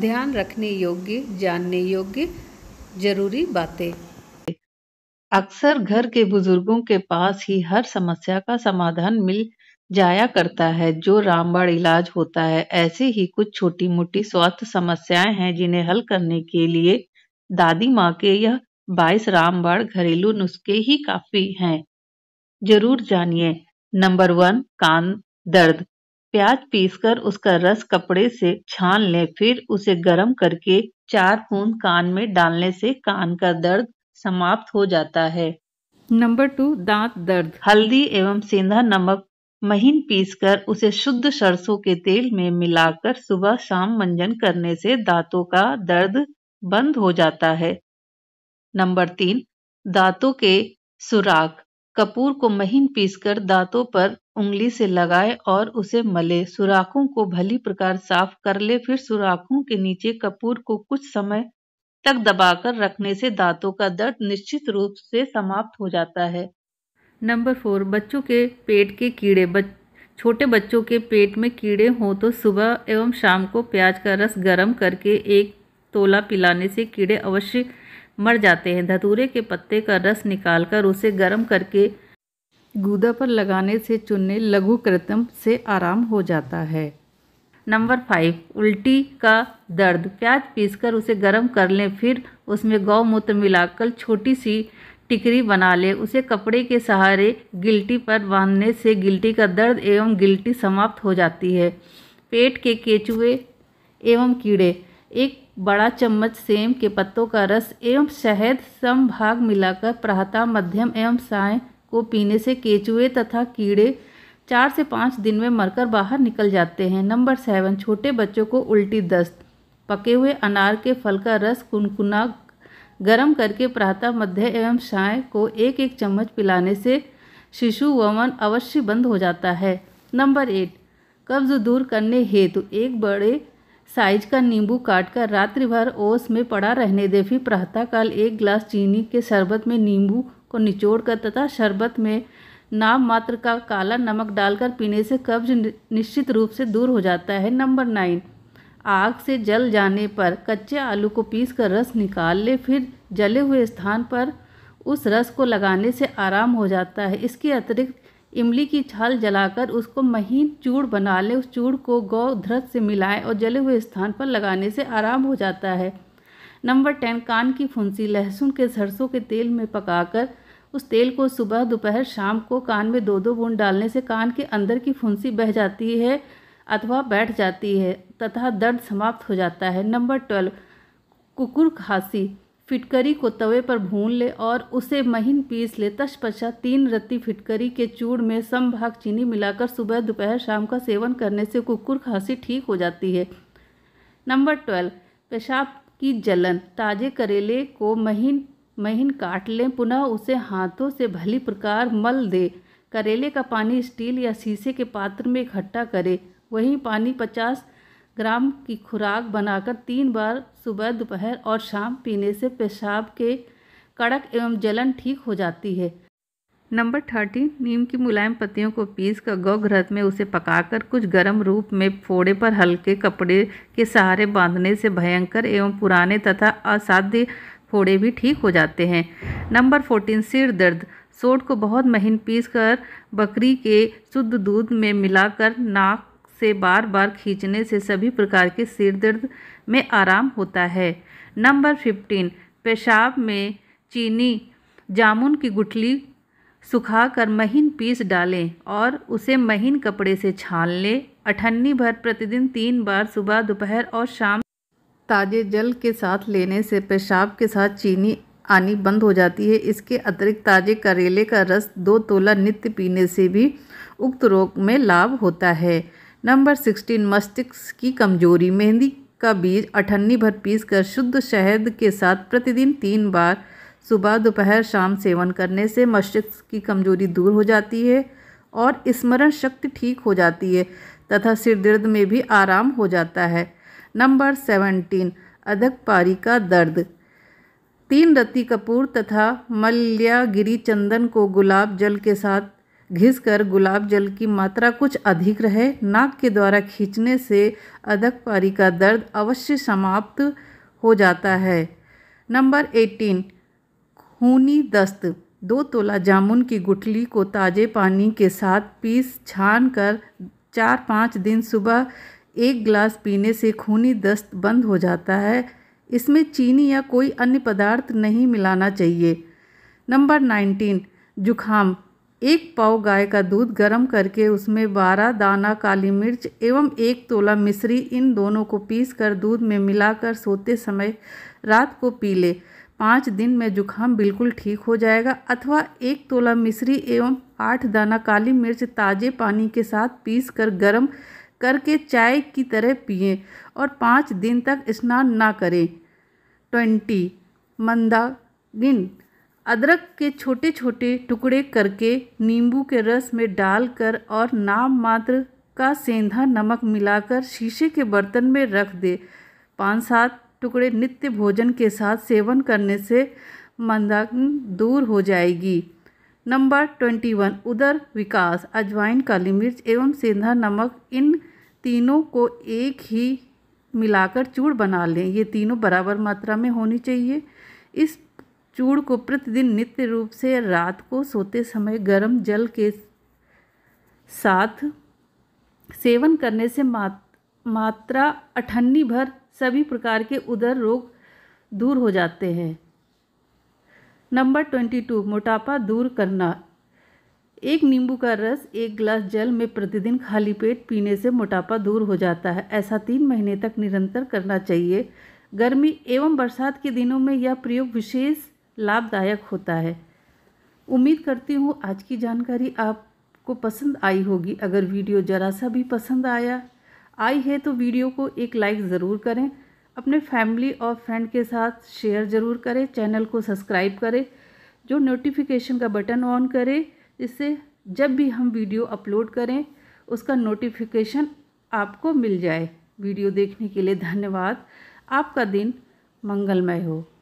ध्यान रखने योग्य जानने योग्य जरूरी बातें अक्सर घर के बुजुर्गों के पास ही हर समस्या का समाधान मिल जाया करता है जो रामबाण इलाज होता है ऐसे ही कुछ छोटी मोटी स्वास्थ्य समस्याएं हैं जिन्हें हल करने के लिए दादी माँ के यह बाईस रामबाण घरेलू नुस्खे ही काफी हैं जरूर जानिए नंबर वन कान दर्द प्याज पीसकर उसका रस कपड़े से छान ले फिर उसे गर्म करके चार बूंद कान में डालने से कान का दर्द समाप्त हो जाता है नंबर टू दांत दर्द हल्दी एवं सेंधा नमक महीन पीसकर उसे शुद्ध सरसों के तेल में मिलाकर सुबह शाम मंजन करने से दांतों का दर्द बंद हो जाता है नंबर तीन दांतों के सुराख कपूर को महीन पीसकर दांतों पर उंगली से लगाए और उसे मले सुराखों को भली प्रकार साफ कर ले फिर सुराखों के नीचे कपूर को कुछ समय तक दबाकर रखने से दांतों का दर्द निश्चित रूप से समाप्त हो जाता है नंबर फोर बच्चों के पेट के कीड़े बच छोटे बच्चों के पेट में कीड़े हों तो सुबह एवं शाम को प्याज का रस गर्म करके एक तोला पिलाने से कीड़े अवश्य मर जाते हैं धतूरे के पत्ते का रस निकालकर उसे गर्म करके गूदा पर लगाने से चुनने लघु कृतम से आराम हो जाता है नंबर फाइव उल्टी का दर्द प्याज पीसकर उसे गर्म कर लें फिर उसमें गौमूत्र मिलाकर छोटी सी टिकरी बना लें उसे कपड़े के सहारे गिल्टी पर बांधने से गिल्टी का दर्द एवं गिल्टी समाप्त हो जाती है पेट के केचुए एवं कीड़े एक बड़ा चम्मच सेम के पत्तों का रस एवं शहद सम भाग मिलाकर प्रातः मध्यम एवं साय को पीने से केचुए तथा कीड़े चार से पाँच दिन में मरकर बाहर निकल जाते हैं नंबर सेवन छोटे बच्चों को उल्टी दस्त पके हुए अनार के फल का रस कुनकुना गरम करके प्रातः मध्य एवं साय को एक एक चम्मच पिलाने से शिशु वमन अवश्य बंद हो जाता है नंबर एट कब्ज दूर करने हेतु तो एक बड़े साइज का नींबू काटकर रात्रि भर ओस में पड़ा रहने दे फिर प्रातःकाल एक गिलास चीनी के शरबत में नींबू को निचोड़कर तथा शरबत में नाम मात्र का काला नमक डालकर पीने से कब्ज निश्चित रूप से दूर हो जाता है नंबर नाइन आग से जल जाने पर कच्चे आलू को पीस कर रस निकाल ले फिर जले हुए स्थान पर उस रस को लगाने से आराम हो जाता है इसके अतिरिक्त इमली की छाल जलाकर उसको महीन चूड़ बना ले उस चूड़ को गौ धृत से मिलाएं और जले हुए स्थान पर लगाने से आराम हो जाता है नंबर टेन कान की फुंसी लहसुन के सरसों के तेल में पकाकर उस तेल को सुबह दोपहर शाम को कान में दो दो बूंद डालने से कान के अंदर की फुंसी बह जाती है अथवा बैठ जाती है तथा दर्द समाप्त हो जाता है नंबर ट्वेल्व कुकुर खांसी फिटकरी को तवे पर भून ले और उसे महीन पीस ले तत्पश्चात तीन रत्ती फिटकरी के चूड़ में सम भाग चीनी मिलाकर सुबह दोपहर शाम का सेवन करने से कुकुर खांसी ठीक हो जाती है नंबर ट्वेल्व पेशाब की जलन ताजे करेले को महीन महीन काट लें पुनः उसे हाथों से भली प्रकार मल दे करेले का पानी स्टील या शीशे के पात्र में इकट्ठा करें वही पानी पचास ग्राम की खुराक बनाकर तीन बार सुबह दोपहर और शाम पीने से पेशाब के कड़क एवं जलन ठीक हो जाती है नंबर थर्टीन नीम की मुलायम पत्तियों को पीस कर गौघृत में उसे पकाकर कुछ गर्म रूप में फोड़े पर हल्के कपड़े के सहारे बांधने से भयंकर एवं पुराने तथा असाध्य फोड़े भी ठीक हो जाते हैं नंबर फोर्टीन सिर दर्द सोट को बहुत महीन पीस कर बकरी के शुद्ध दूध में मिलाकर नाक से बार बार खींचने से सभी प्रकार के सिर दर्द में आराम होता है नंबर फिफ्टीन पेशाब में चीनी जामुन की गुठली सुखा कर महीन पीस डालें और उसे महीन कपड़े से छान लें अठन्नी भर प्रतिदिन तीन बार सुबह दोपहर और शाम ताजे जल के साथ लेने से पेशाब के साथ चीनी आनी बंद हो जाती है इसके अतिरिक्त ताजे करेले का रस दो तोला नित्य पीने से भी उक्त रोग में लाभ होता है नंबर सिक्सटीन मस्तिष्क की कमजोरी मेहंदी का बीज अठन्नी भर पीस कर शुद्ध शहद के साथ प्रतिदिन तीन बार सुबह दोपहर शाम सेवन करने से मस्तिष्क की कमजोरी दूर हो जाती है और स्मरण शक्ति ठीक हो जाती है तथा सिर दर्द में भी आराम हो जाता है नंबर सेवनटीन अधक पारी का दर्द तीन रत्ती कपूर तथा मल्यागिरी चंदन को गुलाब जल के साथ घिसकर गुलाब जल की मात्रा कुछ अधिक रहे नाक के द्वारा खींचने से अधक पारी का दर्द अवश्य समाप्त हो जाता है नंबर एटीन खूनी दस्त दो तोला जामुन की गुठली को ताजे पानी के साथ पीस छान कर चार पाँच दिन सुबह एक ग्लास पीने से खूनी दस्त बंद हो जाता है इसमें चीनी या कोई अन्य पदार्थ नहीं मिलाना चाहिए नंबर नाइनटीन जुखाम एक पाव गाय का दूध गर्म करके उसमें बारह दाना काली मिर्च एवं एक तोला मिश्री इन दोनों को पीस कर दूध में मिलाकर सोते समय रात को पी ले पाँच दिन में जुखाम बिल्कुल ठीक हो जाएगा अथवा एक तोला मिश्री एवं आठ दाना काली मिर्च ताज़े पानी के साथ पीस कर गर्म करके चाय की तरह पिए और पाँच दिन तक स्नान ना करें ट्वेंटी मंदागिन अदरक के छोटे छोटे टुकड़े करके नींबू के रस में डालकर और नाम मात्र का सेंधा नमक मिलाकर शीशे के बर्तन में रख दे पाँच सात टुकड़े नित्य भोजन के साथ सेवन करने से मंदाग्न दूर हो जाएगी नंबर ट्वेंटी वन उदर विकास अजवाइन काली मिर्च एवं सेंधा नमक इन तीनों को एक ही मिलाकर चूड़ बना लें ये तीनों बराबर मात्रा में होनी चाहिए इस चूड़ को प्रतिदिन नित्य रूप से रात को सोते समय गर्म जल के साथ सेवन करने से मात, मात्रा अठन्नी भर सभी प्रकार के उदर रोग दूर हो जाते हैं नंबर ट्वेंटी टू मोटापा दूर करना एक नींबू का रस एक गिलास जल में प्रतिदिन खाली पेट पीने से मोटापा दूर हो जाता है ऐसा तीन महीने तक निरंतर करना चाहिए गर्मी एवं बरसात के दिनों में यह प्रयोग विशेष लाभदायक होता है उम्मीद करती हूँ आज की जानकारी आपको पसंद आई होगी अगर वीडियो ज़रा सा भी पसंद आया आई है तो वीडियो को एक लाइक ज़रूर करें अपने फैमिली और फ्रेंड के साथ शेयर ज़रूर करें चैनल को सब्सक्राइब करें जो नोटिफिकेशन का बटन ऑन करें इससे जब भी हम वीडियो अपलोड करें उसका नोटिफिकेशन आपको मिल जाए वीडियो देखने के लिए धन्यवाद आपका दिन मंगलमय हो